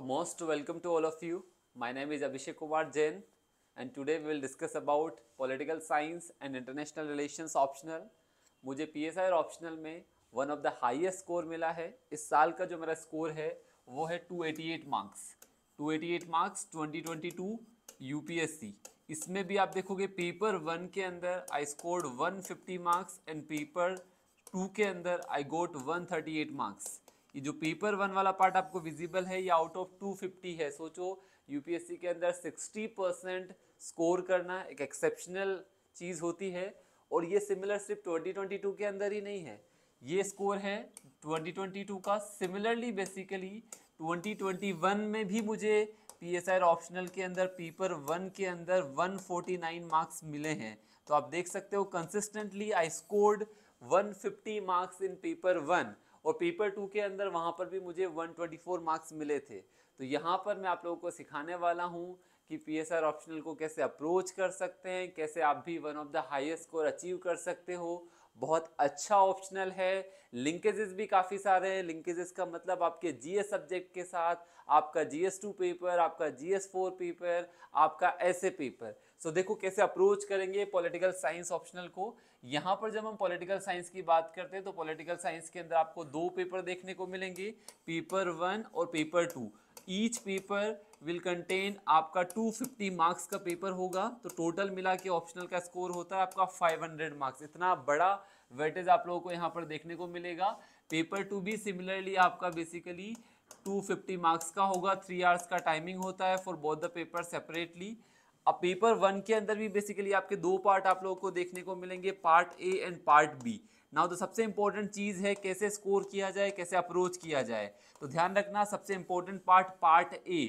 so most welcome to all of you my name is abhishek kumar jain and today we will discuss about political science and international relations optional मुझे P S I optional में one of the highest score मिला है इस साल का जो मेरा score है वो है two eighty eight marks two eighty eight marks twenty twenty two U P S C इसमें भी आप देखोगे पेपर वन के अंदर I score one fifty marks and paper two के अंदर I got one thirty eight marks ये जो पेपर वन वाला पार्ट आपको विजिबल है ये आउट ऑफ टू फिफ्टी है सोचो यूपीएससी के अंदर सिक्सटी परसेंट स्कोर करना एक एक्सेप्शनल चीज़ होती है और ये सिमिलर सिर्फ ट्वेंटी ट्वेंटी टू के अंदर ही नहीं है ये स्कोर है ट्वेंटी ट्वेंटी टू का similarly basically twenty twenty one में भी मुझे पी एस आर ऑप्शनल के अंदर पेपर वन के अंदर वन फोर्टी नाइन मार्क्स मिले हैं तो आप देख सकते हो consistently I scored 150 marks in paper one और पेपर टू के अंदर वहाँ पर भी मुझे 124 मार्क्स मिले थे तो यहाँ पर मैं आप लोगों को सिखाने वाला हूँ कि पी एस आर ऑप्शनल को कैसे अप्रोच कर सकते हैं कैसे आप भी one of the highest score achieve कर सकते हो बहुत अच्छा ऑप्शनल है लिंकेजेस भी काफ़ी सारे हैं लिंकेजेस का मतलब आपके जीएस सब्जेक्ट के साथ आपका जीएस टू पेपर आपका जीएस फोर पेपर आपका ऐसे पेपर सो so, देखो कैसे अप्रोच करेंगे पॉलिटिकल साइंस ऑप्शनल को यहाँ पर जब हम पॉलिटिकल साइंस की बात करते हैं तो पॉलिटिकल साइंस के अंदर आपको दो पेपर देखने को मिलेंगे पेपर वन और paper two each paper will contain आपका 250 मार्क्स का पेपर होगा तो टोटल मिला के ऑप्शनल का स्कोर होता है आपका 500 मार्क्स इतना बड़ा वेटेज आप लोगों को यहाँ पर देखने को मिलेगा पेपर टू भी सिमिलरली आपका बेसिकली 250 मार्क्स का होगा थ्री आवर्स का टाइमिंग होता है for both the paper separately अब पेपर वन के अंदर भी बेसिकली आपके दो पार्ट आप लोगों को देखने को मिलेंगे part A and part B now तो सबसे इंपॉर्टेंट चीज़ है कैसे स्कोर किया जाए कैसे अप्रोच किया जाए तो ध्यान रखना सबसे इंपॉर्टेंट पार्ट पार्ट ए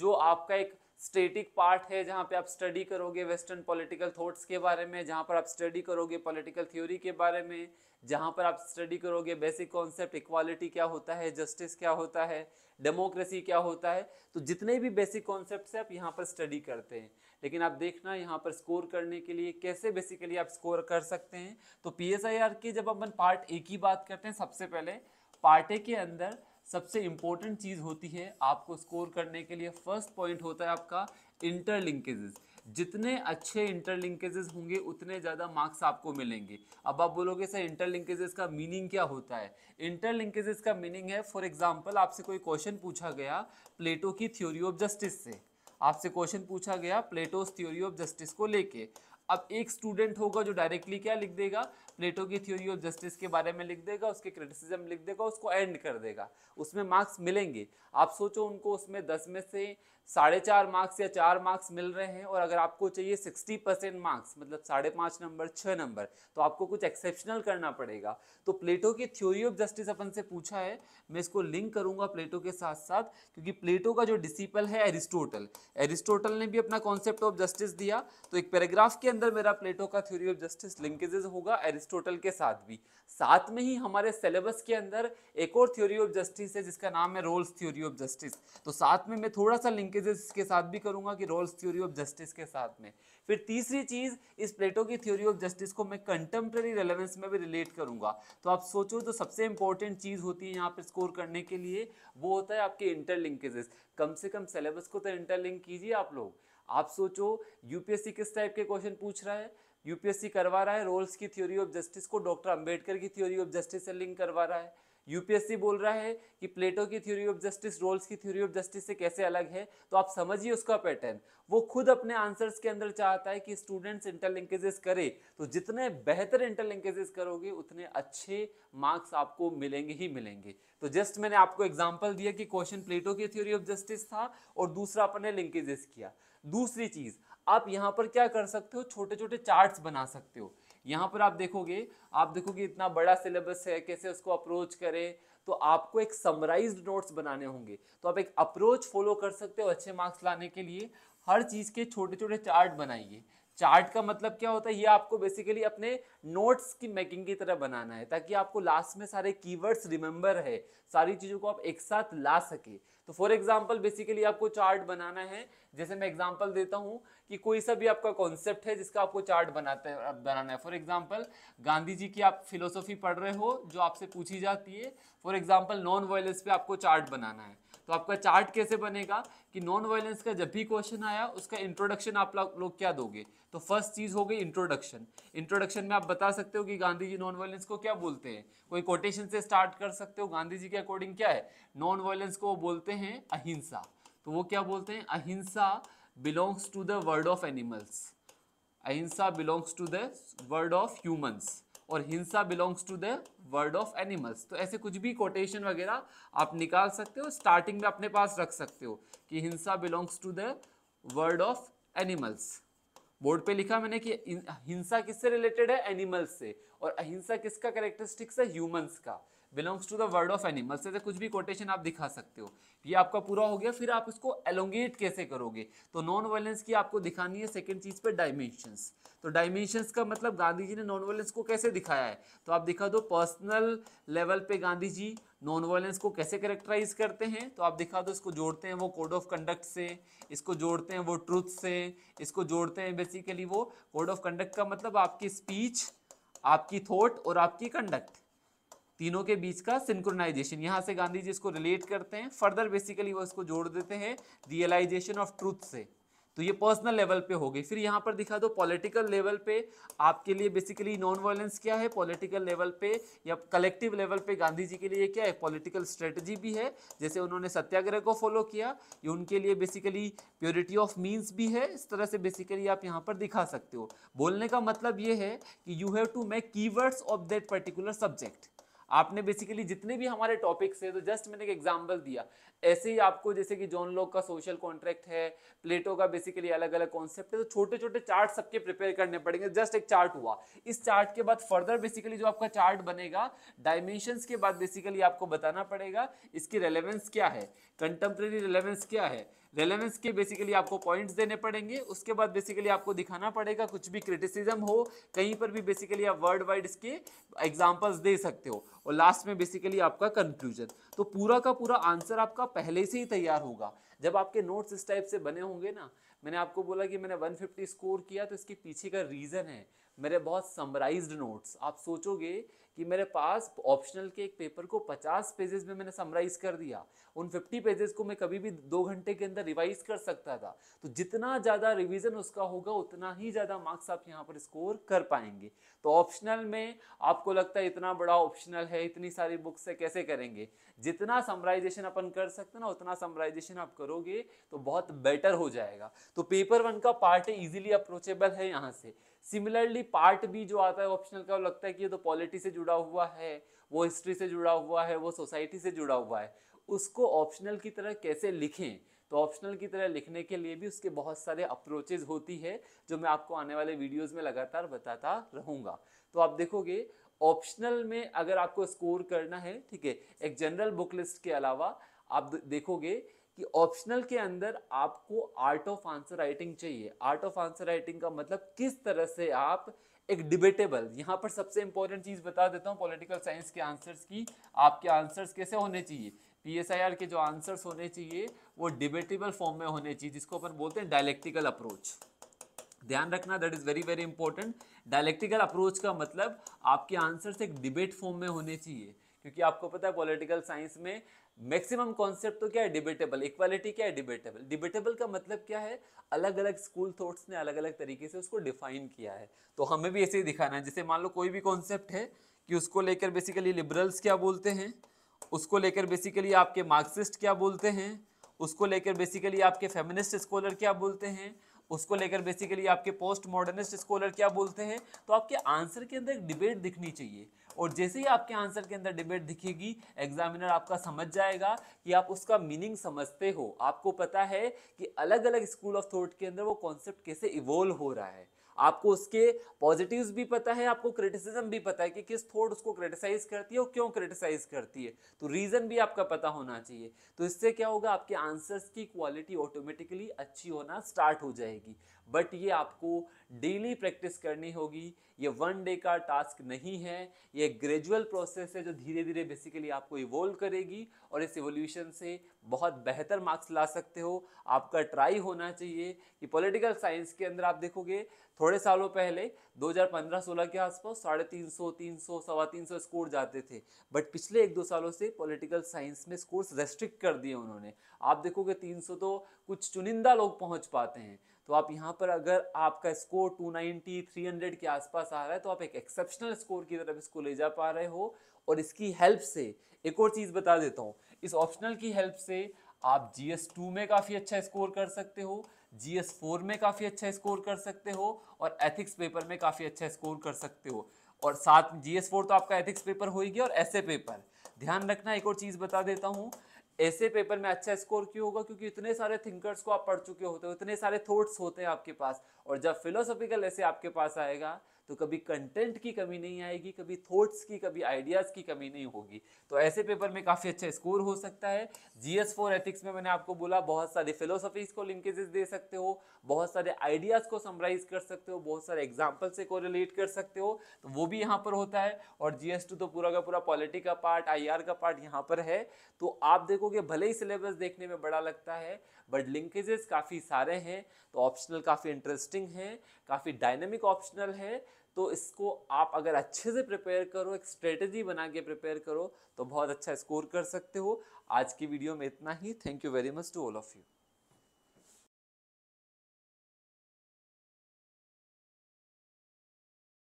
जो आपका एक स्टेटिक पार्ट है जहाँ पे आप स्टडी करोगे वेस्टर्न पॉलिटिकल थॉट्स के बारे में जहाँ पर आप स्टडी करोगे पॉलिटिकल थ्योरी के बारे में जहाँ पर आप स्टडी करोगे बेसिक कॉन्सेप्ट इक्वालिटी क्या होता है जस्टिस क्या होता है डेमोक्रेसी क्या होता है तो जितने भी बेसिक कॉन्सेप्ट आप यहाँ पर स्टडी करते हैं लेकिन आप देखना यहाँ पर स्कोर करने के लिए कैसे बेसिकली आप स्कोर कर सकते हैं तो पी एस आई आर के जब अपन पार्ट ए की बात करते हैं सबसे पहले पार्ट ए के अंदर सबसे इम्पोर्टेंट चीज़ होती है आपको स्कोर करने के लिए फर्स्ट पॉइंट होता है आपका इंटरलिंकेजेस जितने अच्छे इंटरलिंकेजेस होंगे उतने ज़्यादा मार्क्स आपको मिलेंगे अब आप बोलोगे सर इंटरलिंकेजेस का मीनिंग क्या होता है इंटरलिंकेजेस का मीनिंग है फॉर एग्जांपल आपसे कोई क्वेश्चन पूछा गया प्लेटो की थ्योरी ऑफ जस्टिस से आपसे क्वेश्चन पूछा गया प्लेटोज थ्योरी ऑफ जस्टिस को लेके अब एक स्टूडेंट होगा जो डायरेक्टली क्या लिख देगा प्लेटो की थ्योरी ऑफ जस्टिस के बारे में लिख देगा उसके क्रिटिसिज्म लिख देगा उसको एंड कर देगा उसमें मार्क्स मिलेंगे आप सोचो उनको उसमें दस में से साढ़े चार मार्क्स या चार मार्क्स मिल रहे हैं और अगर आपको चाहिए सिक्सटी परसेंट मार्क्स मतलब साढ़े पाँच नंबर छः नंबर तो आपको कुछ एक्सेप्शनल करना पड़ेगा तो प्लेटो की थ्योरी ऑफ जस्टिस अपन से पूछा है मैं इसको लिंक करूंगा प्लेटो के साथ साथ क्योंकि प्लेटो का जो डिसिपल है एरिस्टोटल एरिस्टोटल ने भी अपना कॉन्सेप्ट ऑफ जस्टिस दिया तो एक पैराग्राफ के अंदर मेरा प्लेटो का थ्योरी ऑफ जस्टिस लिंकेजेस होगा एरिस्टोटल के साथ भी साथ में ही हमारे सिलेबस के अंदर एक और थ्योरी ऑफ जस्टिस है जिसका नाम है रोल्स थ्योरी ऑफ जस्टिस तो साथ में मैं थोड़ा सा लिंक तरीके के साथ भी करूंगा कि रोल्स थ्योरी ऑफ जस्टिस के साथ में फिर तीसरी चीज़ इस प्लेटो की थ्योरी ऑफ जस्टिस को मैं कंटेम्प्रेरी रेलेवेंस में भी रिलेट करूंगा तो आप सोचो जो तो सबसे इंपॉर्टेंट चीज़ होती है यहाँ पर स्कोर करने के लिए वो होता है आपके इंटरलिंकेजेस कम से कम सिलेबस को तो इंटरलिंक कीजिए आप लोग आप सोचो यूपीएससी किस टाइप के क्वेश्चन पूछ रहा है यूपीएससी करवा रहा है रोल्स की थ्योरी ऑफ जस्टिस को डॉक्टर अंबेडकर की थ्योरी ऑफ जस्टिस से लिंक करवा रहा है यूपीएससी बोल रहा है कि प्लेटो की थ्योरी ऑफ जस्टिस रोल्स की थ्योरी ऑफ जस्टिस से कैसे अलग है तो आप समझिए उसका पैटर्न वो खुद अपने आंसर्स के अंदर चाहता है कि स्टूडेंट्स इंटरलिंकेजेस करें तो जितने बेहतर इंटरलिंकेजेस करोगे उतने अच्छे मार्क्स आपको मिलेंगे ही मिलेंगे तो जस्ट मैंने आपको एग्जाम्पल दिया कि क्वेश्चन प्लेटो की थ्योरी ऑफ जस्टिस था और दूसरा अपने लिंकेजेस किया दूसरी चीज़ आप यहाँ पर क्या कर सकते हो छोटे छोटे चार्ट बना सकते हो यहाँ पर आप देखोगे आप देखोगे इतना बड़ा सिलेबस है कैसे उसको अप्रोच करें तो आपको एक समराइज नोट्स बनाने होंगे तो आप एक अप्रोच फॉलो कर सकते हो अच्छे मार्क्स लाने के लिए हर चीज़ के छोटे छोटे चार्ट बनाइए चार्ट का मतलब क्या होता है ये आपको बेसिकली अपने नोट्स की मेकिंग की तरह बनाना है ताकि आपको लास्ट में सारे कीवर्ड्स रिमेंबर है सारी चीज़ों को आप एक साथ ला सके तो फॉर एग्जाम्पल बेसिकली आपको चार्ट बनाना है जैसे मैं एग्जाम्पल देता हूँ कि कोई सा भी आपका कॉन्सेप्ट है जिसका आपको चार्ट बनाते बनाना है फॉर एग्जाम्पल गांधी जी की आप फिलोसॉफी पढ़ रहे हो जो आपसे पूछी जाती है फॉर एग्जाम्पल नॉन वायलेंस पे आपको चार्ट बनाना है तो आपका चार्ट कैसे बनेगा कि नॉन वायलेंस का जब भी क्वेश्चन आया उसका इंट्रोडक्शन आप लोग क्या दोगे तो फर्स्ट चीज़ हो गई इंट्रोडक्शन इंट्रोडक्शन में आप बता सकते हो कि गांधी जी नॉन वायलेंस को क्या बोलते हैं कोई कोटेशन से स्टार्ट कर सकते हो गांधी जी के अकॉर्डिंग क्या है नॉन वायलेंस को बोलते हैं अहिंसा तो वो क्या बोलते हैं ahimsa belongs to the world of animals ahimsa belongs to the world of humans और himsa belongs to the world of animals तो ऐसे कुछ भी कोटेशन वगैरह आप निकाल सकते हो स्टार्टिंग में अपने पास रख सकते हो कि himsa belongs to the world of animals board पे लिखा मैंने कि हिंसा किससे रिलेटेड है एनिमल्स से और अहिंसा किसका कैरेक्टरिस्टिक्स है ह्यूमंस का belongs to the world of animals जैसे कुछ भी कोटेशन आप दिखा सकते हो ये आपका पूरा हो गया फिर आप इसको एलोंगेट कैसे करोगे तो नॉन वायलेंस की आपको दिखानी है सेकेंड चीज़ पे डायमेंशंस तो डायमेंशंस का मतलब गांधी जी ने नॉन वायलेंस को कैसे दिखाया है तो आप दिखा दो पर्सनल लेवल पे गांधी जी नॉन वायलेंस को कैसे करेक्टराइज करते हैं तो आप दिखा दो इसको जोड़ते हैं वो कोड ऑफ कंडक्ट से इसको जोड़ते हैं वो ट्रूथ से इसको जोड़ते हैं बेसिकली वो कोड ऑफ कंडक्ट का मतलब आपकी स्पीच आपकी थॉट और आपकी कंडक्ट तीनों के बीच का सिंक्रोनाइजेशन यहाँ से गांधी जी इसको रिलेट करते हैं फर्दर बेसिकली वो इसको जोड़ देते हैं रियलाइजेशन ऑफ ट्रूथ से तो ये पर्सनल लेवल पे हो गई फिर यहाँ पर दिखा दो पॉलिटिकल लेवल पे आपके लिए बेसिकली नॉन वायलेंस क्या है पॉलिटिकल लेवल पे या कलेक्टिव लेवल पे गांधी जी के लिए क्या है पॉलिटिकल स्ट्रेटजी भी है जैसे उन्होंने सत्याग्रह को फॉलो किया ये उनके लिए बेसिकली प्योरिटी ऑफ मीन्स भी है इस तरह से बेसिकली आप यहाँ पर दिखा सकते हो बोलने का मतलब ये है कि you have to make key of that particular subject आपने बेसिकली जितने भी हमारे टॉपिक्स है तो जस्ट मैंने एक एग्जाम्पल दिया ऐसे ही आपको जैसे कि जॉन लोग का सोशल कॉन्ट्रैक्ट है प्लेटो का बेसिकली अलग अलग कॉन्सेप्ट है तो छोटे छोटे चार्ट सबके प्रिपेयर करने पड़ेंगे जस्ट एक चार्ट हुआ इस चार्ट के बाद फर्दर बेसिकली जो आपका चार्ट बनेगा डायमेंशन के बाद बेसिकली आपको बताना पड़ेगा इसकी रेलेवेंस क्या है कंटेम्प्रेरी रेलेवेंस क्या है रेलेवेंस के बेसिकली आपको पॉइंट्स देने पड़ेंगे उसके बाद बेसिकली आपको दिखाना पड़ेगा कुछ भी क्रिटिसिज्म हो कहीं पर भी बेसिकली आप वर्ड वाइड इसके एग्जाम्पल्स दे सकते हो और लास्ट में बेसिकली आपका कंक्लूजन तो पूरा का पूरा आंसर आपका पहले से ही तैयार होगा जब आपके नोट्स इस टाइप से बने होंगे ना मैंने आपको बोला कि मैंने 150 स्कोर किया तो इसके पीछे का रीज़न है मेरे बहुत समराइज्ड नोट्स आप सोचोगे कि मेरे पास ऑप्शनल के एक पेपर को 50 पेजेस में मैंने समराइज कर दिया उन 50 पेजेस को मैं कभी भी दो घंटे के अंदर रिवाइज कर सकता था तो जितना ज़्यादा रिवीजन उसका होगा उतना ही ज़्यादा मार्क्स आप यहाँ पर स्कोर कर पाएंगे तो ऑप्शनल में आपको लगता है इतना बड़ा ऑप्शनल है इतनी सारी बुक्स है कैसे करेंगे जितना समराइजेशन अपन कर सकते ना उतना समराइजेशन आप करोगे तो बहुत बेटर हो जाएगा तो पेपर वन का पार्ट इजिली अप्रोचेबल है यहाँ से सिमिलरली पार्ट बी जो आता है ऑप्शनल का वो लगता है कि ये तो पॉलिटी से जुड़ा हुआ है वो हिस्ट्री से जुड़ा हुआ है वो सोसाइटी से जुड़ा हुआ है उसको ऑप्शनल की तरह कैसे लिखें तो ऑप्शनल की तरह लिखने के लिए भी उसके बहुत सारे अप्रोचेज होती है जो मैं आपको आने वाले वीडियोस में लगातार बताता रहूँगा तो आप देखोगे ऑप्शनल में अगर आपको स्कोर करना है ठीक है एक जनरल बुक लिस्ट के अलावा आप देखोगे कि ऑप्शनल के अंदर आपको आर्ट ऑफ आंसर राइटिंग चाहिए आर्ट ऑफ आंसर राइटिंग का मतलब किस तरह से आप एक डिबेटेबल यहाँ पर सबसे इंपॉर्टेंट चीज़ बता देता हूँ पॉलिटिकल साइंस के आंसर्स की आपके आंसर्स कैसे होने चाहिए पीएसआईआर के जो आंसर्स होने चाहिए वो डिबेटेबल फॉर्म में होने चाहिए जिसको अपन बोलते हैं डायलेक्टिकल अप्रोच ध्यान रखना that is very very important dialectical approach का मतलब आपके आंसर्स एक डिबेट फॉर्म में होने चाहिए क्योंकि आपको पता है पॉलिटिकल साइंस में मैक्सिमम कॉन्सेप्ट तो क्या है डिबेटेबल इक्वालिटी क्या है डिबेटेबल डिबेटेबल का मतलब क्या है अलग अलग स्कूल थॉट्स ने अलग अलग तरीके से उसको डिफाइन किया है तो हमें भी ऐसे ही दिखाना है जैसे मान लो कोई भी कॉन्सेप्ट है कि उसको लेकर बेसिकली लिबरल्स क्या बोलते हैं उसको लेकर बेसिकली आपके मार्क्सिस्ट क्या बोलते हैं उसको लेकर बेसिकली आपके फेमिनिस्ट स्कॉलर क्या बोलते हैं उसको लेकर बेसिकली आपके पोस्ट मॉडर्निस्ट स्कॉलर क्या बोलते हैं तो आपके आंसर के अंदर एक डिबेट दिखनी चाहिए और जैसे ही आपके आंसर के अंदर डिबेट दिखेगी एग्जामिनर आपका समझ जाएगा कि आप उसका मीनिंग समझते हो आपको पता है कि अलग अलग स्कूल ऑफ थॉट के अंदर वो कॉन्सेप्ट कैसे इवोल्व हो रहा है आपको उसके पॉजिटिव्स भी पता है आपको क्रिटिसिज्म भी पता है कि किस थॉट उसको क्रिटिसाइज करती है और क्यों क्रिटिसाइज करती है तो रीज़न भी आपका पता होना चाहिए तो इससे क्या होगा आपके आंसर्स की क्वालिटी ऑटोमेटिकली अच्छी होना स्टार्ट हो जाएगी बट ये आपको डेली प्रैक्टिस करनी होगी ये वन डे का टास्क नहीं है ये ग्रेजुअल प्रोसेस है जो धीरे धीरे बेसिकली आपको इवोल्व करेगी और इस इवोल्यूशन से बहुत बेहतर मार्क्स ला सकते हो आपका ट्राई होना चाहिए कि पॉलिटिकल साइंस के अंदर आप देखोगे थोड़े सालों पहले 2015-16 के आसपास साढ़े तीन सौ तीन सौ सवा तीन सौ स्कोर जाते थे बट पिछले एक दो सालों से पॉलिटिकल साइंस में स्कोर्स रेस्ट्रिक्ट कर दिए उन्होंने आप देखोगे 300 तो कुछ चुनिंदा लोग पहुंच पाते हैं तो आप यहाँ पर अगर आपका स्कोर 290, 300 के आसपास आ रहा है तो आप एक एक्सेप्शनल स्कोर की तरफ इसको ले जा पा रहे हो और इसकी हेल्प से एक और चीज़ बता देता हूँ इस ऑप्शनल की हेल्प से आप जी एस टू में काफ़ी अच्छा स्कोर कर सकते हो जी एस फोर में काफ़ी अच्छा स्कोर कर सकते हो और एथिक्स पेपर में काफ़ी अच्छा स्कोर कर सकते हो और साथ जी एस फोर तो आपका एथिक्स पेपर होगी और ऐसे पेपर ध्यान रखना एक और चीज़ बता देता हूँ ऐसे पेपर में अच्छा स्कोर क्यों होगा क्योंकि इतने सारे थिंकर्स को आप पढ़ चुके होते हो इतने सारे थॉट्स होते हैं आपके पास और जब फिलोसॉफिकल ऐसे आपके पास आएगा तो कभी कंटेंट की कमी नहीं आएगी कभी थॉट्स की कभी आइडियाज़ की कमी नहीं होगी तो ऐसे पेपर में काफ़ी अच्छा स्कोर हो सकता है जी एस फोर एथिक्स में मैंने आपको बोला बहुत सारे फिलोसफीज को लिंकेजेस दे सकते हो बहुत सारे आइडियाज़ को समराइज कर सकते हो बहुत सारे एग्जाम्पल से कोरिलेट कर सकते हो तो वो भी यहाँ पर होता है और जी एस टू तो पूरा का पूरा पॉलिटी का पार्ट आई आर का पार्ट यहाँ पर है तो आप देखोगे भले ही सिलेबस देखने में बड़ा लगता है बट लिंकेजेस काफ़ी सारे हैं तो ऑप्शनल काफ़ी इंटरेस्टिंग हैं काफ़ी डायनेमिक ऑप्शनल है तो इसको आप अगर अच्छे से प्रिपेयर करो एक स्ट्रेटजी बना के प्रिपेयर करो तो बहुत अच्छा स्कोर कर सकते हो आज की वीडियो में इतना ही thank you very much to all of you